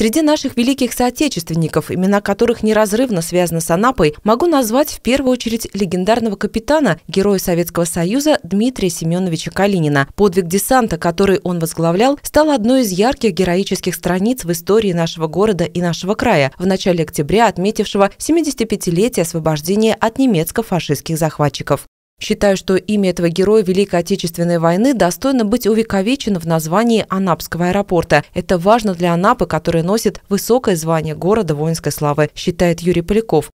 Среди наших великих соотечественников, имена которых неразрывно связаны с Анапой, могу назвать в первую очередь легендарного капитана, героя Советского Союза Дмитрия Семеновича Калинина. Подвиг десанта, который он возглавлял, стал одной из ярких героических страниц в истории нашего города и нашего края, в начале октября отметившего 75-летие освобождения от немецко-фашистских захватчиков. Считаю, что имя этого героя Великой Отечественной войны достойно быть увековечено в названии Анапского аэропорта. Это важно для Анапы, которая носит высокое звание города воинской славы, считает Юрий Поляков.